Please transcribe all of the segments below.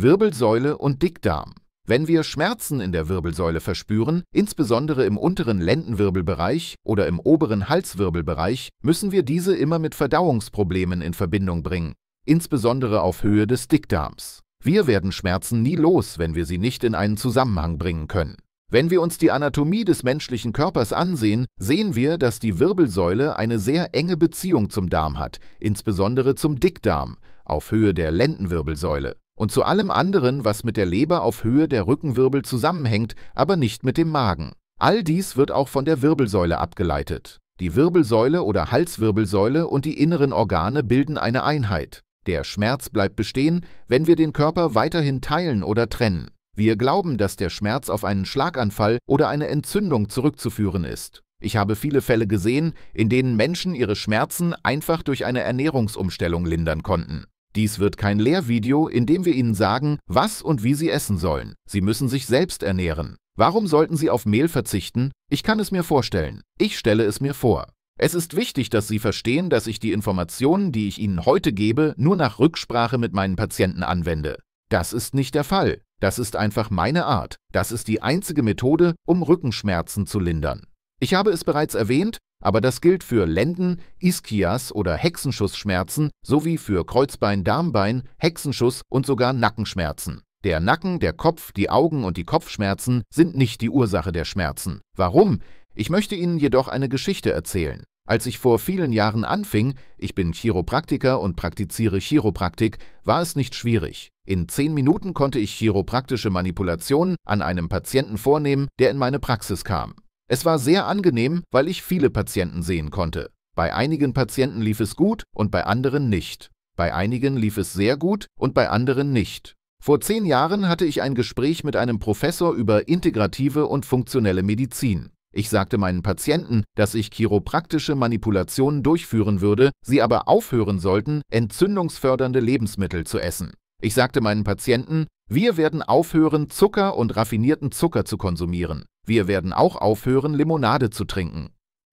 Wirbelsäule und Dickdarm. Wenn wir Schmerzen in der Wirbelsäule verspüren, insbesondere im unteren Lendenwirbelbereich oder im oberen Halswirbelbereich, müssen wir diese immer mit Verdauungsproblemen in Verbindung bringen, insbesondere auf Höhe des Dickdarms. Wir werden Schmerzen nie los, wenn wir sie nicht in einen Zusammenhang bringen können. Wenn wir uns die Anatomie des menschlichen Körpers ansehen, sehen wir, dass die Wirbelsäule eine sehr enge Beziehung zum Darm hat, insbesondere zum Dickdarm, auf Höhe der Lendenwirbelsäule und zu allem anderen, was mit der Leber auf Höhe der Rückenwirbel zusammenhängt, aber nicht mit dem Magen. All dies wird auch von der Wirbelsäule abgeleitet. Die Wirbelsäule oder Halswirbelsäule und die inneren Organe bilden eine Einheit. Der Schmerz bleibt bestehen, wenn wir den Körper weiterhin teilen oder trennen. Wir glauben, dass der Schmerz auf einen Schlaganfall oder eine Entzündung zurückzuführen ist. Ich habe viele Fälle gesehen, in denen Menschen ihre Schmerzen einfach durch eine Ernährungsumstellung lindern konnten. Dies wird kein Lehrvideo, in dem wir Ihnen sagen, was und wie Sie essen sollen. Sie müssen sich selbst ernähren. Warum sollten Sie auf Mehl verzichten? Ich kann es mir vorstellen. Ich stelle es mir vor. Es ist wichtig, dass Sie verstehen, dass ich die Informationen, die ich Ihnen heute gebe, nur nach Rücksprache mit meinen Patienten anwende. Das ist nicht der Fall. Das ist einfach meine Art. Das ist die einzige Methode, um Rückenschmerzen zu lindern. Ich habe es bereits erwähnt, aber das gilt für Lenden, Ischias oder Hexenschussschmerzen sowie für Kreuzbein, Darmbein, Hexenschuss und sogar Nackenschmerzen. Der Nacken, der Kopf, die Augen und die Kopfschmerzen sind nicht die Ursache der Schmerzen. Warum? Ich möchte Ihnen jedoch eine Geschichte erzählen. Als ich vor vielen Jahren anfing, ich bin Chiropraktiker und praktiziere Chiropraktik, war es nicht schwierig. In zehn Minuten konnte ich chiropraktische Manipulationen an einem Patienten vornehmen, der in meine Praxis kam. Es war sehr angenehm, weil ich viele Patienten sehen konnte. Bei einigen Patienten lief es gut und bei anderen nicht. Bei einigen lief es sehr gut und bei anderen nicht. Vor zehn Jahren hatte ich ein Gespräch mit einem Professor über integrative und funktionelle Medizin. Ich sagte meinen Patienten, dass ich chiropraktische Manipulationen durchführen würde, sie aber aufhören sollten, entzündungsfördernde Lebensmittel zu essen. Ich sagte meinen Patienten, wir werden aufhören, Zucker und raffinierten Zucker zu konsumieren. Wir werden auch aufhören, Limonade zu trinken.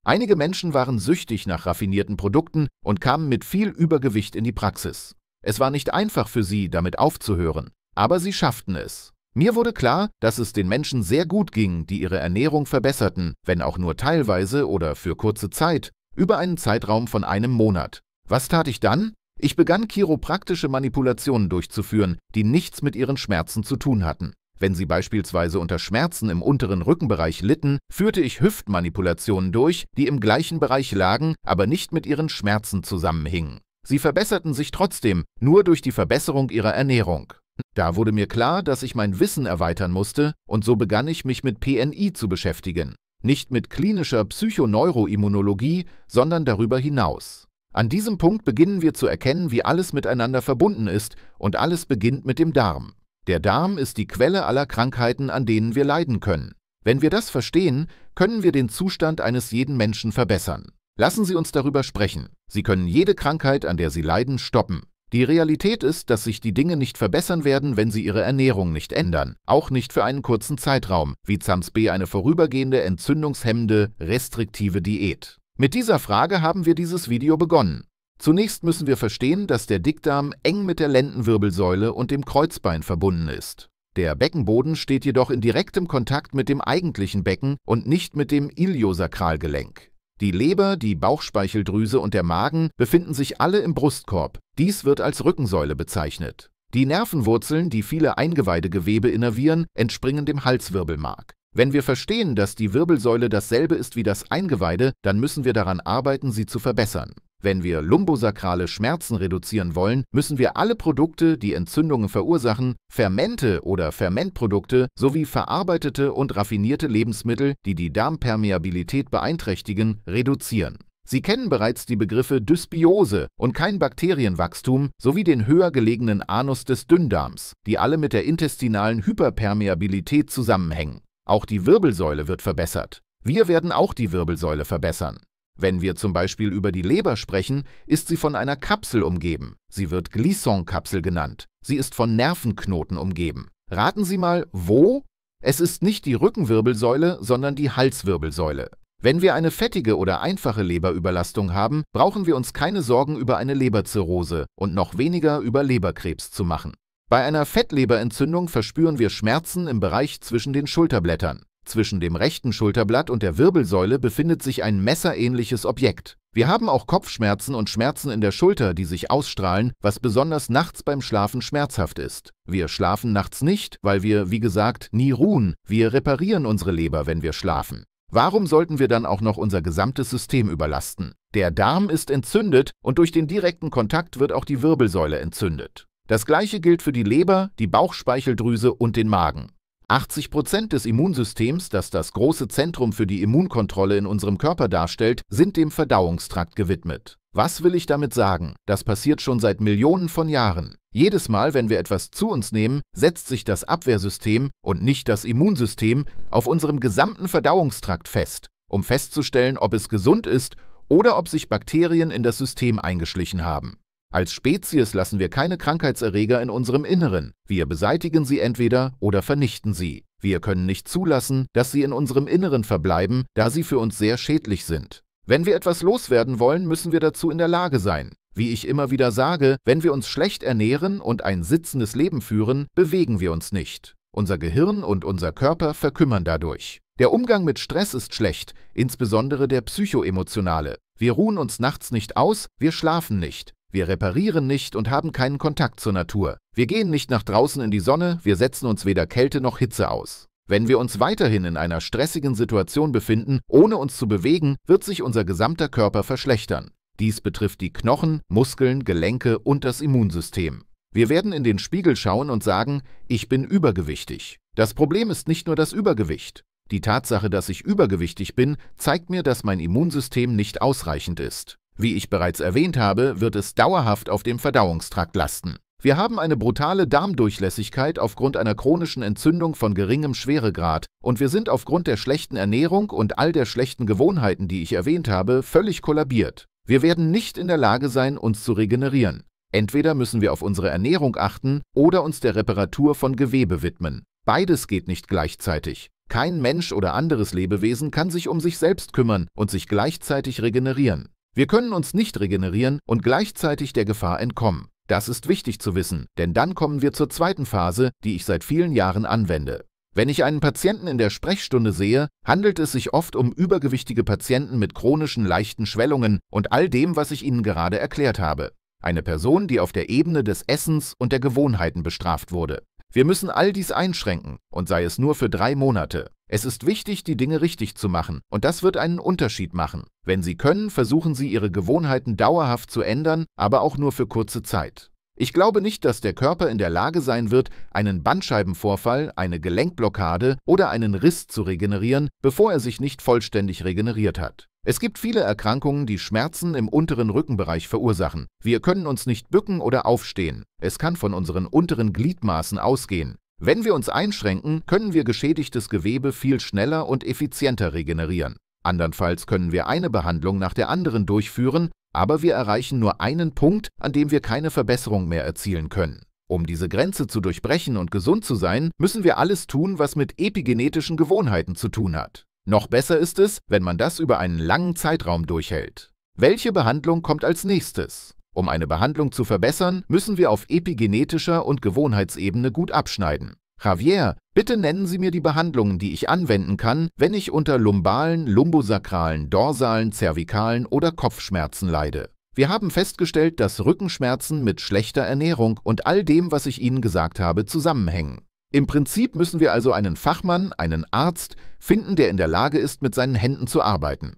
Einige Menschen waren süchtig nach raffinierten Produkten und kamen mit viel Übergewicht in die Praxis. Es war nicht einfach für sie, damit aufzuhören, aber sie schafften es. Mir wurde klar, dass es den Menschen sehr gut ging, die ihre Ernährung verbesserten, wenn auch nur teilweise oder für kurze Zeit, über einen Zeitraum von einem Monat. Was tat ich dann? Ich begann chiropraktische Manipulationen durchzuführen, die nichts mit ihren Schmerzen zu tun hatten. Wenn sie beispielsweise unter Schmerzen im unteren Rückenbereich litten, führte ich Hüftmanipulationen durch, die im gleichen Bereich lagen, aber nicht mit ihren Schmerzen zusammenhingen. Sie verbesserten sich trotzdem, nur durch die Verbesserung ihrer Ernährung. Da wurde mir klar, dass ich mein Wissen erweitern musste, und so begann ich mich mit PNI zu beschäftigen. Nicht mit klinischer Psychoneuroimmunologie, sondern darüber hinaus. An diesem Punkt beginnen wir zu erkennen, wie alles miteinander verbunden ist, und alles beginnt mit dem Darm. Der Darm ist die Quelle aller Krankheiten, an denen wir leiden können. Wenn wir das verstehen, können wir den Zustand eines jeden Menschen verbessern. Lassen Sie uns darüber sprechen. Sie können jede Krankheit, an der Sie leiden, stoppen. Die Realität ist, dass sich die Dinge nicht verbessern werden, wenn Sie Ihre Ernährung nicht ändern, auch nicht für einen kurzen Zeitraum, wie ZAMS B eine vorübergehende, entzündungshemmende, restriktive Diät. Mit dieser Frage haben wir dieses Video begonnen. Zunächst müssen wir verstehen, dass der Dickdarm eng mit der Lendenwirbelsäule und dem Kreuzbein verbunden ist. Der Beckenboden steht jedoch in direktem Kontakt mit dem eigentlichen Becken und nicht mit dem Iliosakralgelenk. Die Leber, die Bauchspeicheldrüse und der Magen befinden sich alle im Brustkorb. Dies wird als Rückensäule bezeichnet. Die Nervenwurzeln, die viele Eingeweidegewebe innervieren, entspringen dem Halswirbelmark. Wenn wir verstehen, dass die Wirbelsäule dasselbe ist wie das Eingeweide, dann müssen wir daran arbeiten, sie zu verbessern. Wenn wir lumbosakrale Schmerzen reduzieren wollen, müssen wir alle Produkte, die Entzündungen verursachen, Fermente oder Fermentprodukte sowie verarbeitete und raffinierte Lebensmittel, die die Darmpermeabilität beeinträchtigen, reduzieren. Sie kennen bereits die Begriffe Dysbiose und kein Bakterienwachstum sowie den höher gelegenen Anus des Dünndarms, die alle mit der intestinalen Hyperpermeabilität zusammenhängen. Auch die Wirbelsäule wird verbessert. Wir werden auch die Wirbelsäule verbessern. Wenn wir zum Beispiel über die Leber sprechen, ist sie von einer Kapsel umgeben. Sie wird Glisson-Kapsel genannt. Sie ist von Nervenknoten umgeben. Raten Sie mal, wo? Es ist nicht die Rückenwirbelsäule, sondern die Halswirbelsäule. Wenn wir eine fettige oder einfache Leberüberlastung haben, brauchen wir uns keine Sorgen über eine Leberzirrhose und noch weniger über Leberkrebs zu machen. Bei einer Fettleberentzündung verspüren wir Schmerzen im Bereich zwischen den Schulterblättern. Zwischen dem rechten Schulterblatt und der Wirbelsäule befindet sich ein messerähnliches Objekt. Wir haben auch Kopfschmerzen und Schmerzen in der Schulter, die sich ausstrahlen, was besonders nachts beim Schlafen schmerzhaft ist. Wir schlafen nachts nicht, weil wir, wie gesagt, nie ruhen. Wir reparieren unsere Leber, wenn wir schlafen. Warum sollten wir dann auch noch unser gesamtes System überlasten? Der Darm ist entzündet und durch den direkten Kontakt wird auch die Wirbelsäule entzündet. Das gleiche gilt für die Leber, die Bauchspeicheldrüse und den Magen. 80 Prozent des Immunsystems, das das große Zentrum für die Immunkontrolle in unserem Körper darstellt, sind dem Verdauungstrakt gewidmet. Was will ich damit sagen? Das passiert schon seit Millionen von Jahren. Jedes Mal, wenn wir etwas zu uns nehmen, setzt sich das Abwehrsystem und nicht das Immunsystem auf unserem gesamten Verdauungstrakt fest, um festzustellen, ob es gesund ist oder ob sich Bakterien in das System eingeschlichen haben. Als Spezies lassen wir keine Krankheitserreger in unserem Inneren. Wir beseitigen sie entweder oder vernichten sie. Wir können nicht zulassen, dass sie in unserem Inneren verbleiben, da sie für uns sehr schädlich sind. Wenn wir etwas loswerden wollen, müssen wir dazu in der Lage sein. Wie ich immer wieder sage, wenn wir uns schlecht ernähren und ein sitzendes Leben führen, bewegen wir uns nicht. Unser Gehirn und unser Körper verkümmern dadurch. Der Umgang mit Stress ist schlecht, insbesondere der psychoemotionale. Wir ruhen uns nachts nicht aus, wir schlafen nicht. Wir reparieren nicht und haben keinen Kontakt zur Natur. Wir gehen nicht nach draußen in die Sonne, wir setzen uns weder Kälte noch Hitze aus. Wenn wir uns weiterhin in einer stressigen Situation befinden, ohne uns zu bewegen, wird sich unser gesamter Körper verschlechtern. Dies betrifft die Knochen, Muskeln, Gelenke und das Immunsystem. Wir werden in den Spiegel schauen und sagen, ich bin übergewichtig. Das Problem ist nicht nur das Übergewicht. Die Tatsache, dass ich übergewichtig bin, zeigt mir, dass mein Immunsystem nicht ausreichend ist. Wie ich bereits erwähnt habe, wird es dauerhaft auf dem Verdauungstrakt lasten. Wir haben eine brutale Darmdurchlässigkeit aufgrund einer chronischen Entzündung von geringem Schweregrad und wir sind aufgrund der schlechten Ernährung und all der schlechten Gewohnheiten, die ich erwähnt habe, völlig kollabiert. Wir werden nicht in der Lage sein, uns zu regenerieren. Entweder müssen wir auf unsere Ernährung achten oder uns der Reparatur von Gewebe widmen. Beides geht nicht gleichzeitig. Kein Mensch oder anderes Lebewesen kann sich um sich selbst kümmern und sich gleichzeitig regenerieren. Wir können uns nicht regenerieren und gleichzeitig der Gefahr entkommen. Das ist wichtig zu wissen, denn dann kommen wir zur zweiten Phase, die ich seit vielen Jahren anwende. Wenn ich einen Patienten in der Sprechstunde sehe, handelt es sich oft um übergewichtige Patienten mit chronischen leichten Schwellungen und all dem, was ich Ihnen gerade erklärt habe. Eine Person, die auf der Ebene des Essens und der Gewohnheiten bestraft wurde. Wir müssen all dies einschränken, und sei es nur für drei Monate. Es ist wichtig, die Dinge richtig zu machen, und das wird einen Unterschied machen. Wenn Sie können, versuchen Sie, Ihre Gewohnheiten dauerhaft zu ändern, aber auch nur für kurze Zeit. Ich glaube nicht, dass der Körper in der Lage sein wird, einen Bandscheibenvorfall, eine Gelenkblockade oder einen Riss zu regenerieren, bevor er sich nicht vollständig regeneriert hat. Es gibt viele Erkrankungen, die Schmerzen im unteren Rückenbereich verursachen. Wir können uns nicht bücken oder aufstehen. Es kann von unseren unteren Gliedmaßen ausgehen. Wenn wir uns einschränken, können wir geschädigtes Gewebe viel schneller und effizienter regenerieren. Andernfalls können wir eine Behandlung nach der anderen durchführen, aber wir erreichen nur einen Punkt, an dem wir keine Verbesserung mehr erzielen können. Um diese Grenze zu durchbrechen und gesund zu sein, müssen wir alles tun, was mit epigenetischen Gewohnheiten zu tun hat. Noch besser ist es, wenn man das über einen langen Zeitraum durchhält. Welche Behandlung kommt als nächstes? Um eine Behandlung zu verbessern, müssen wir auf epigenetischer und Gewohnheitsebene gut abschneiden. Javier, bitte nennen Sie mir die Behandlungen, die ich anwenden kann, wenn ich unter lumbalen, lumbosakralen, dorsalen, zervikalen oder Kopfschmerzen leide. Wir haben festgestellt, dass Rückenschmerzen mit schlechter Ernährung und all dem, was ich Ihnen gesagt habe, zusammenhängen. Im Prinzip müssen wir also einen Fachmann, einen Arzt, finden, der in der Lage ist, mit seinen Händen zu arbeiten.